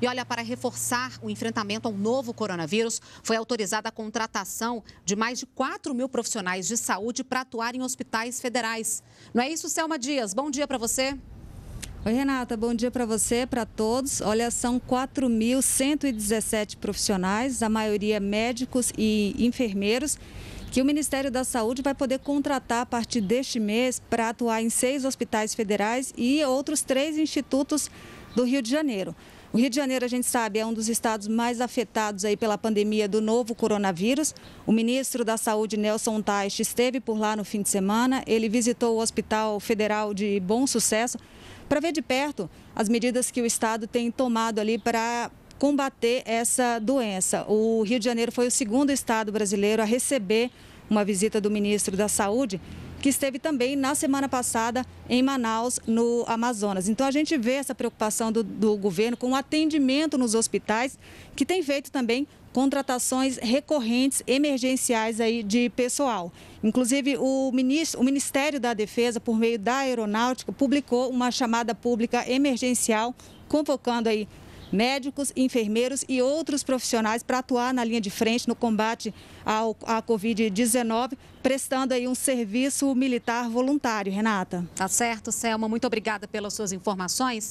E olha, para reforçar o enfrentamento ao novo coronavírus, foi autorizada a contratação de mais de 4 mil profissionais de saúde para atuar em hospitais federais. Não é isso, Selma Dias? Bom dia para você. Oi, Renata, bom dia para você, para todos. Olha, são 4.117 profissionais, a maioria médicos e enfermeiros, que o Ministério da Saúde vai poder contratar a partir deste mês para atuar em seis hospitais federais e outros três institutos do Rio de Janeiro. O Rio de Janeiro, a gente sabe, é um dos estados mais afetados aí pela pandemia do novo coronavírus. O ministro da Saúde, Nelson Teich, esteve por lá no fim de semana. Ele visitou o Hospital Federal de Bom Sucesso para ver de perto as medidas que o estado tem tomado ali para combater essa doença. O Rio de Janeiro foi o segundo estado brasileiro a receber uma visita do ministro da Saúde, que esteve também na semana passada em Manaus, no Amazonas. Então a gente vê essa preocupação do, do governo com o atendimento nos hospitais, que tem feito também contratações recorrentes, emergenciais aí de pessoal. Inclusive, o, ministro, o Ministério da Defesa, por meio da Aeronáutica, publicou uma chamada pública emergencial, convocando aí médicos, enfermeiros e outros profissionais para atuar na linha de frente no combate ao, à Covid-19, prestando aí um serviço militar voluntário. Renata. Tá certo, Selma. Muito obrigada pelas suas informações.